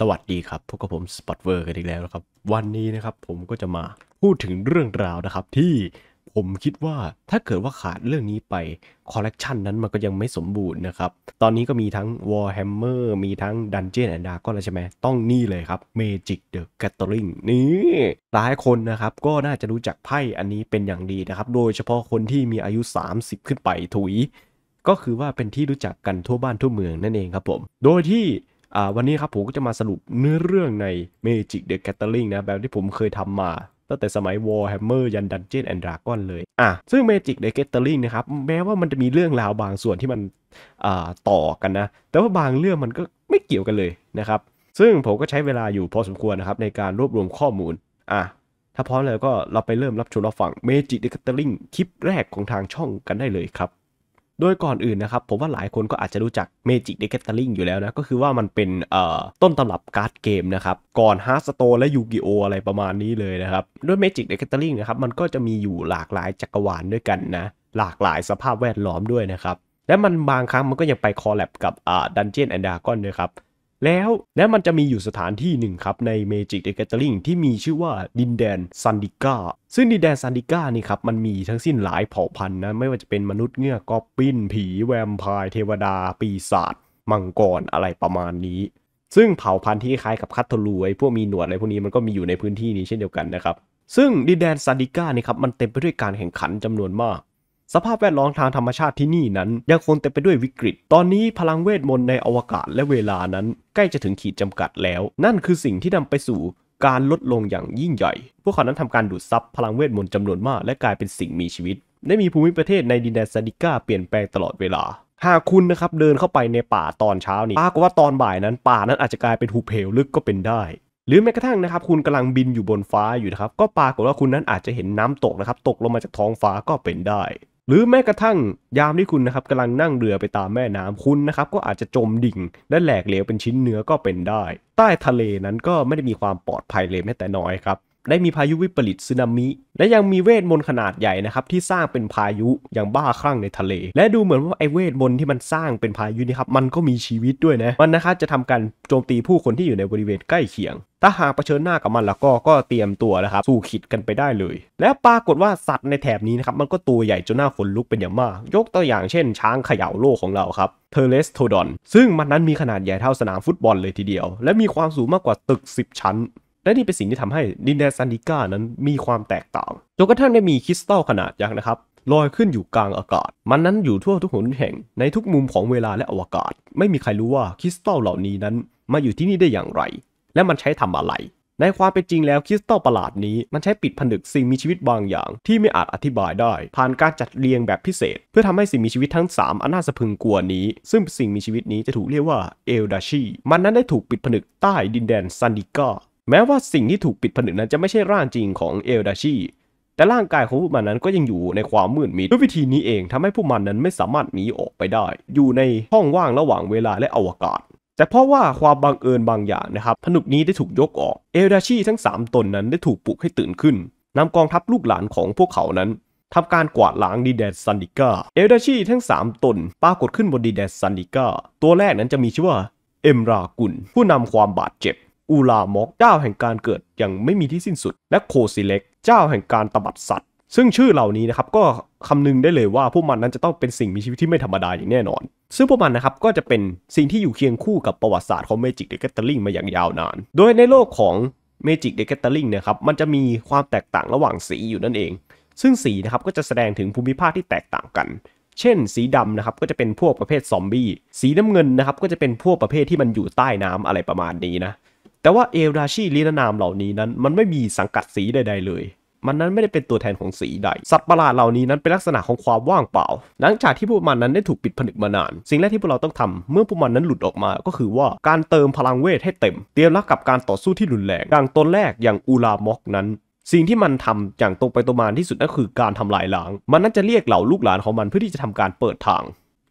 สวัสดีครับ พวกกับผมสปอตเวอร์กันอีกแล้วนะครับ วันนี้นะครับผมก็จะมาพูดถึงเรื่องราวนะครับ ที่ผมคิดว่าถ้าเกิดว่าขาดเรื่องนี้ไป คอลเลกชันนั้นมันก็ยังไม่สมบูรณ์นะครับ ตอนนี้ก็มีทั้ง Warhammer มีทั้ง Dungeon and Dragon แล้วใช่ไหมต้องนี่เลยครับ Magic the Gathering นี่หลายคนนะครับ ก็น่าจะรู้จักไพ่อันนี้เป็นอย่างดีนะครับ โดยเฉพาะคนที่มีอายุ 30 ขึ้นไปถุยก็คือว่าเป็นที่รู้จักกันทั่วบ้านทั่วเมืองนั่นเองครับผมโดยที่วันนี้ครับผมก็จะมาสรุปเนื้อเรื่องใน Magic the Gathering นะแบบที่ผมเคยทำมา ตั้งแต่สมัย Warhammer ยัน Dungeon and Dragon เลยอ่ะซึ่ง Magic the Gathering นะครับแม้ว่ามันจะมีเรื่องราวบางส่วนที่มันต่อกันนะ แต่ว่าบางเรื่องมันก็ไม่เกี่ยวกันเลยนะครับ ซึ่งผมก็ใช้เวลาอยู่พอสมควรนะครับในการรวบรวมข้อมูลอ่ะถ้าพร้อมแล้วก็เราไปเริ่มรับชมรับฟัง Magic the Gathering คลิปแรกของทางช่องกันได้เลยครับโดยก่อนอื่นนะครับ ผมว่าหลายคนก็อาจจะรู้จักเมจิกเดเกเตอร์ลิงอยู่แล้วนะ ก็คือว่ามันเป็นต้นตำรับการ์ดเกมนะครับ ก่อนฮาร์สโตและยูกิโออะไรประมาณนี้เลยนะครับด้วยเมจิกเดเกเตอร์ลิงนะครับมันก็จะมีอยู่หลากหลายจักรวาลด้วยกันนะ หลากหลายสภาพแวดล้อมด้วยนะครับ และมันบางครั้งมันก็ยังไปคอลแลบกับดันเจียนแอนด์ดากอนด้วยครับแล้วและมันจะมีอยู่สถานที่หนึ่งครับใน Magic the g a ต h ต r i ิงที่มีชื่อว่าดินแดนซันดิก้า ซึ่งดินแดนซันดิก้านี่ครับมันมีทั้งสิ้นหลายเผ่าพันธุ์นะ ไม่ว่าจะเป็นมนุษย์เงือกกอบปินผี แวมไพร์ เทวดาปีศาจมังกรอะไรประมาณนี้ ซึ่งเผ่าพันธุ์ที่คล้ายกับคัตทลูไอพวกมีหนวดอะไรพวกนี้มันก็มีอยู่ในพื้นที่นี้เช่นเดียวกันนะครับซึ่งดินแดนซันดิก้านี่ครับมันเต็มไปด้วยการแข่งขันจำนวนมากสภาพแวดล้อมทางธรรมชาติที่นี่นั้น ยังคงเต็มไปด้วยวิกฤต ตอนนี้พลังเวทมนต์ในอวกาศและเวลานั้น ใกล้จะถึงขีดจำกัดแล้ว นั่นคือสิ่งที่นำไปสู่การลดลงอย่างยิ่งใหญ่ พวกเขานั้นทำการดูดซับพลังเวทมนต์จำนวนมาก และกลายเป็นสิ่งมีชีวิต ได้มีภูมิประเทศในดินแดนซาดิก้าเปลี่ยนแปลงตลอดเวลา หากคุณนะครับเดินเข้าไปในป่าตอนเช้านี้ปรากฏว่าตอนบ่ายนั้น ป่านั้นอาจจะกลายเป็นหุบเหวลึกก็เป็นได้ หรือแม้กระทั่งนะครับคุณกำลังบินอยู่บนฟ้าอยู่นะครับก็ปรากฏว่าคุณนั้นอาจจะเห็นน้ำตกนะครับตกลงมาจากท้องฟ้าก็เป็นได้หรือแม้กระทั่งยามที่คุณนะครับกำลังนั่งเรือไปตามแม่น้ำคุณนะครับก็อาจจะจมดิ่งและแหลกเหลวเป็นชิ้นเนื้อก็เป็นได้ ใต้ทะเลนั้นก็ไม่ได้มีความปลอดภัยเลยแม้แต่น้อยครับได้มีพายุวิปริตสึนามิ และยังมีเวทมนต์ขนาดใหญ่นะครับที่สร้างเป็นพายุอย่างบ้าคลั่งในทะเล และดูเหมือนว่าไอเวทมนต์ที่มันสร้างเป็นพายุนี่ครับมันก็มีชีวิตด้วยนะมันนะครับจะทำการโจมตีผู้คนที่อยู่ในบริเวณใกล้เคียงถ้าหากเผชิญหน้ากับมันแล้วก็ก็เตรียมตัวนะครับ สู้ขิดกันไปได้เลย แล้วปรากฏว่าสัตว์ในแถบนี้นะครับ มันก็ตัวใหญ่จนหน้าขนลุกเป็นอย่างมาก ยกตัวอย่างเช่น ช้างเขย่าโลกของเราครับเทเลสโทดอน ซึ่งมันนั้นมีขนาดใหญ่เท่าสนามฟุตบอลเลยทีเดียว และมีความสูงมากกว่าตึก 10 ชั้น และนี่เป็นสิ่งที่ทำให้ดินแดนซันดิก้านั้นมีความแตกต่างจนกระทั่งได้มีคริสตัลขนาดยักษ์นะครับลอยขึ้นอยู่กลางอากาศ มันนั้นอยู่ทั่วทุกหนแห่งในทุกมุมของเวลาและอวกาศ ไม่มีใครรู้ว่าคริสตัลเหล่านี้นั้นมาอยู่ที่นี่ได้อย่างไรและมันใช้ทำอะไร ในความเป็นจริงแล้วคริสตัลประหลาดนี้ มันใช้ปิดผนึกสิ่งมีชีวิตบางอย่าง ที่ไม่อาจอธิบายได้ ผ่านการจัดเรียงแบบพิเศษ เพื่อทำให้สิ่งมีชีวิตทั้ง 3 อันน่าสะพึงกลัวนี้ ซึ่งสิ่งมีชีวิตนี้จะถูกเรียกว่าเอลดาชีมันนั้นได้ถูกปิดผนึกใต้ดินแดนซันดิกาแม้ว่าสิ่งที่ถูกปิดผนึกนั้นจะไม่ใช่ร่างจริงของเอลดาชีแต่ร่างกายของพวกมันนั้นก็ยังอยู่ในความมืดมิดด้วยวิธีนี้เองทำให้พวกมันนั้นไม่สามารถหนีออกไปได้ อยู่ในห้องว่างระหว่างเวลาและอวกาศแต่เพราะว่าความบังเอิญบางอย่างนะครับผนุกนี้ได้ถูกยกออก เอลดาชีทั้ง3ตนนั้นได้ถูกปลุกให้ตื่นขึ้นนำกองทัพลูกหลานของพวกเขานั้นทำการกวาดล้างดีแดนซันดิก้าเอลดาชีทั้ง3ตนปรากฏขึ้นบนดีแดนซันดิก้าตัวแรกนั้นจะมีชื่อว่าเอมรากุลผู้นำความบาดเจ็บ อูลามอกเจ้าแห่งการเกิด ยังไม่มีที่สิ้นสุด และโคซิเล็กเจ้าแห่งการตบัดสัตวซึ่งชื่อเหล่านี้นะครับก็คำนึงได้เลยว่า พวกมันนั้นจะต้องเป็นสิ่งมีชีวิตที่ไม่ธรรมดาอย่างแน่นอน ซึ่งพวกมันนะครับก็จะเป็นสิ่งที่อยู่เคียงคู่กับประวัติศาสตร์ของเมจิกเดอะแกเตอร์ลิงมาอย่างยาวนาน โดยในโลกของเมจิกเดอะแกเตอร์ลิงนะครับมันจะมีความแตกต่างระหว่างสีอยู่นั่นเอง ซึ่งสีนะครับก็จะแสดงถึงภูมิภาคที่แตกต่างกัน เช่น สีดำนะครับก็จะเป็นพวกประเภทซอมบี้สีน้ำเงินนะครับก็จะเป็นพวกประเภทที่มันอยู่ใต้น้ำอะไรประมาณนี้นะแต่ว่าเอลดาชีลีนานามเหล่านี้นั้นมันไม่มีสังกัดสีใดๆเลยมันนั้นไม่ได้เป็นตัวแทนของสีใด สัตว์ประหลาดเหล่านี้นั้นเป็นลักษณะของความว่างเปล่า หลังจากที่พวกมันนั้นได้ถูกปิดผนึกมานาน สิ่งแรกที่พวกเราต้องทำเมื่อพวกมันนั้นหลุดออกมาก็คือว่าการเติมพลังเวทให้เต็ม เตรียมรับกับการต่อสู้ที่รุนแรงดังตนแรกอย่างอูลามอกนั้น สิ่งที่มันทำอย่างตรงไปตรงมาที่สุดก็คือการทำลายล้าง มันนั้นจะเรียกเหล่าลูกหลานของมันเพื่อที่จะทำการเปิดทาง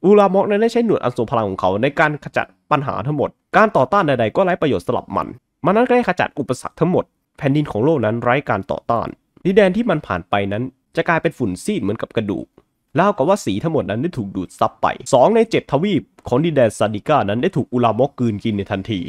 อูลามอกนั้นได้ใช้หนวดอันทรงพลังของเขาในการขจัดปัญหาทั้งหมด การต่อต้านใดๆ ก็ไร้ประโยชน์สำหรับมันมันนั้นก็ได้ขจัดอุปสรรคทั้งหมดแผ่นดินของโลกนั้นไร้การต่อต้านดินแดนที่มันผ่านไปนั้นจะกลายเป็นฝุ่นซีดเหมือนกับกระดูกเล่ากับว่าสีทั้งหมดนั้นได้ถูกดูดซับไป2ใน 7 ทวีปของดินแดนซาดิก้านั้นได้ถูกอุลามอกกืนกินในทันที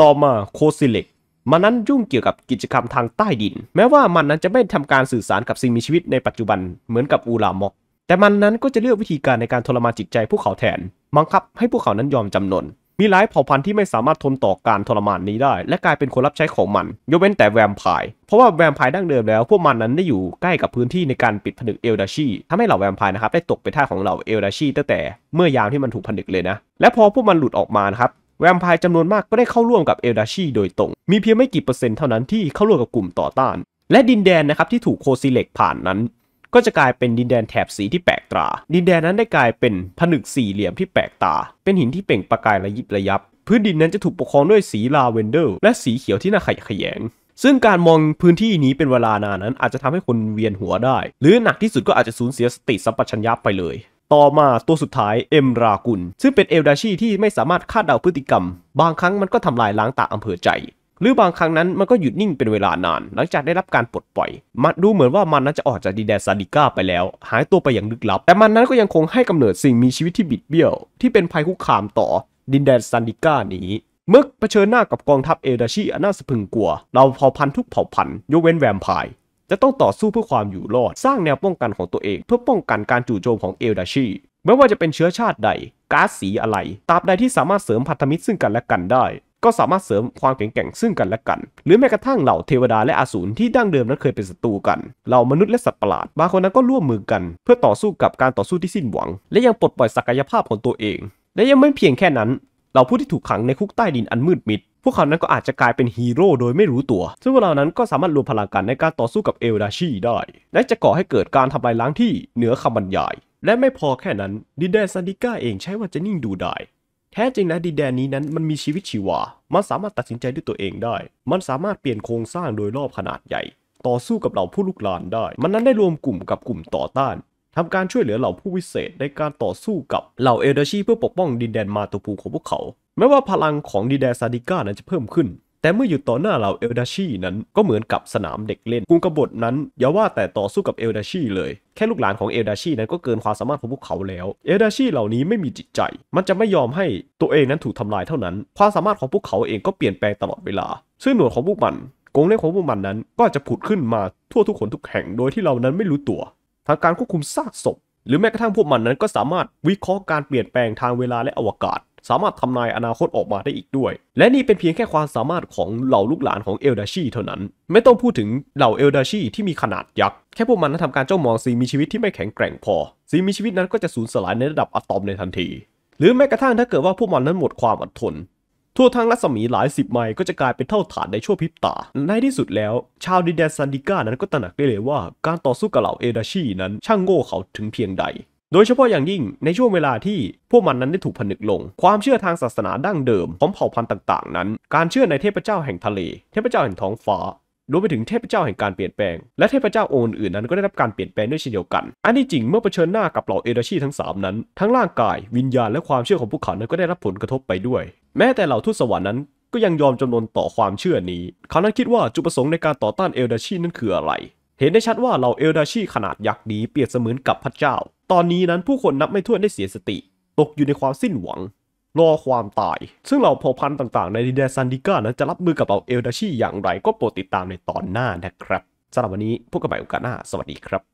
ต่อมาโคซิเล็กมันนั้นยุ่งเกี่ยวกับกิจกรรมทางใต้ดิน แม้ว่ามันนั้นจะไม่ทำการสื่อสารกับสิ่งมีชีวิตในปัจจุบัน เหมือนกับอูลามอก แต่มันนั้นก็จะเลือกวิธีการในการทรมานจิตใจพวกเขาแทน บังคับ ให้พวกเขานั้นยอมจำนนมีหลายเผ่าพันธุ์ที่ไม่สามารถทนต่อการทรมานนี้ได้ และกลายเป็นคนรับใช้ของมัน ยกเว้นแต่แวมไพร์เพราะว่าแวมไพร์ดั้งเดิมแล้ว พวกมันนั้นได้อยู่ใกล้กับพื้นที่ในการปิดผนึกเอลดาชีทำให้เหล่าแวมไพร์นะครับได้ตกไปท่าของเหล่าเอลดาชีตั้งแต่เมื่อยามที่มันถูกผนึกเลยนะ และพอพวกมันหลุดออกมานะครับแวมไพร์จำนวนมากก็ได้เข้าร่วมกับเอลดาชีโดยตรง มีเพียงไม่กี่เปอร์เซ็นต์เท่านั้นที่เข้าร่วมกับกลุ่มต่อต้าน และดินแดนนะครับที่ถูกโคซิเล็กผ่านนั้นก็จะกลายเป็นดินแดนแถบสีที่แปลกตา ดินแดนนั้นได้กลายเป็นผนึกสี่เหลี่ยมที่แปลกตา เป็นหินที่เปล่งประกายระยิบระยับ พื้นดินนั้นจะถูกปกครองด้วยสีลาเวนเดอร์และสีเขียวที่น่าขยะขยง ซึ่งการมองพื้นที่นี้เป็นเวลานานนั้นอาจจะทำให้คนเวียนหัวได้ หรือหนักที่สุดก็อาจจะสูญเสียสติสัมปชัญญะไปเลย ต่อมาตัวสุดท้ายเอ็มรากุลซึ่งเป็นเอลดาชีที่ไม่สามารถคาดเดาพฤติกรรม บางครั้งมันก็ทำลายล้างตาอำเภอใจหรือบางครั้งนั้นมันก็หยุดนิ่งเป็นเวลานาน หลังจากได้รับการปลดปล่อยมันดูเหมือนว่ามันนั้นจะออกจากดินแดนซาดิก้าไปแล้ว หายตัวไปอย่างลึกลับ แต่มันนั้นก็ยังคงให้กำเนิดสิ่งมีชีวิตที่บิดเบี้ยวที่เป็นภัยคุกคามต่อดินแดนซาดิก้านี้เมื่อเผชิญหน้ากับกองทัพเอดาชิอันน่าสะพึงกลัวเราเผ่าพันธุ์ทุกเผ่าพันธุ์ยกเว้นแวมไพร์จะต้องต่อสู้เพื่อความอยู่รอดสร้างแนวป้องกันของตัวเองเพื่อป้องกันการจู่โจมของเอลดาชีไม่ว่าจะเป็นเชื้อชาติใดก๊าซสีอะไรตราบใดที่สามารถเสริมพันธมิตรซึ่งกันและกันได้ก็สามารถเสริมความแข็งแกร่งซึ่งกันและกัน หรือแม้กระทั่งเหล่าเทวดาและอสูรที่ดั้งเดิมนั้นเคยเป็นศัตรูกัน เหล่ามนุษย์และสัตว์ประหลาด บางคนนั้นก็ร่วมมือกัน เพื่อต่อสู้กับการต่อสู้ที่สิ้นหวัง และยังปลดปล่อยศักยภาพของตัวเอง และยังไม่เพียงแค่นั้น เหล่าผู้ที่ถูกขังในคุกใต้ดินอันมืดมิด พวกเขานั้นก็อาจจะกลายเป็นฮีโร่โดยไม่รู้ตัว ซึ่งพวกเรานั้นก็สามารถรวมพลังกันในการต่อสู้กับเอลดาชีได้ และจะก่อให้เกิดการทำลายล้างที่ เหนือคำบรรยาย และไม่พอแค่นั้นดินแดนซันดิก้าเองใช้ว่าจะนิ่งดูด้แท้จริงนะดินแดนนี้นั้นมันมีชีวิตชีวา มันสามารถตัดสินใจด้วยตัวเองได้ มันสามารถเปลี่ยนโครงสร้างโดยรอบขนาดใหญ่ ต่อสู้กับเหล่าผู้ลุกลานได้ มันนั้นได้รวมกลุ่มกับกลุ่มต่อต้าน ทำการช่วยเหลือเหล่าผู้วิเศษในการต่อสู้กับ เหล่าเอลดาชีเพื่อปกป้องดินแดนมาตุภูของพวกเขาแม้ว่าพลังของดินแดนซาดิก้านั้นจะเพิ่มขึ้นแต่เมื่ออยู่ต่อหน้าเหล่าเอลดาชีนั้นก็เหมือนกับสนามเด็กเล่นกุงกบฏนั้นอย่าว่าแต่ต่อสู้กับเอลดาชีเลยแค่ลูกหลานของเอลดาชีนั้นก็เกินความสามารถของพวกเขาแล้วเอลดาชีเหล่านี้ไม่มีจิตใจมันจะไม่ยอมให้ตัวเองนั้นถูกทำลายเท่านั้น ความสามารถของพวกเขาเองก็เปลี่ยนแปลงตลอดเวลาซึ่งหน่วยของพวกมันกงเล่ของพวกมันนั้นก็จะผุดขึ้นมาทั่วทุกคนทุกแห่งโดยที่เรานั้นไม่รู้ตัวทางการควบคุมซากศพหรือแม้กระทั่งพวกมันนั้นก็สามารถวิเคราะห์การเปลี่ยนแปลงทางเวลาและอวกาศสามารถทำนายอนาคตออกมาได้อีกด้วย และนี่เป็นเพียงแค่ความสามารถของเหล่าลูกหลานของเอลดาชีเท่านั้น ไม่ต้องพูดถึงเหล่าเอลดาชีที่มีขนาดยักษ์แค่พวกมันนั้นทำการเจ้ามองสิ่งมีชีวิตที่ไม่แข็งแกร่งพอสิ่งมีชีวิตนั้นก็จะสูญสลายในระดับอะตอมในทันที หรือแม้กระทั่งถ้าเกิดว่าพวกมันนั้นหมดความอดทน ทั่วทั้งรัศมีหลายสิบไมล์ก็จะกลายเป็นเท่าฐานในชั่วพริบตา ในที่สุดแล้ว ชาวดินแดนซันดิก้านั้นก็ตระหนักได้เลยว่าการต่อสู้กับเหล่าเอลดาชีนั้นช่างโง่เขาถึงเพียงใดโดยเฉพาะอย่างยิ่งในช่วงเวลาที่พวกมันนั้นได้ถูกผนึกลงความเชื่อทางศาสนาดั้งเดิมของเผ่าพันธุ์ต่างๆนั้น การเชื่อในเทพเจ้าแห่งทะเล เทพเจ้าแห่งท้องฟ้ารวมไปถึงเทพเจ้าแห่งการเปลี่ยนแปลง และเทพเจ้าองค์อื่นนั้นก็ได้รับการเปลี่ยนแปลงด้วยเช่นเดียวกัน อันที่จริงเมื่อเผชิญหน้ากับเหล่าเอเดชีทั้ง 3 นั้น ทั้งร่างกายวิญญาณและความเชื่อของพวกเขานั้นก็ได้รับผลกระทบไปด้วย แม้แต่เหล่าทูตสวรรค์นั้นก็ยังยอมจำนนต่อความเชื่อนี้ เขานั้นคิดว่าจุดประสงค์ในการต่อต้านเอลดาชีนั้นคืออะไร เห็นได้ชัดว่าเหล่าเอลดาชีขนาดยักษ์นี้เปรียบเสมือนกับพระเจ้าตอนนี้นั้นผู้คนนับไม่ถ้วนได้เสียสติ ตกอยู่ในความสิ้นหวังรอความตาย ซึ่งเหล่าเผ่าพันธุ์ต่างๆในดินแดนซันดิก้านั้นจะรับมือกับเหลาเอลดาชีอย่างไรก็โปรดติดตามในตอนหน้านะครับสำหรับวันนี้พบกันใหม่โอกาสหน้า สวัสดีครับ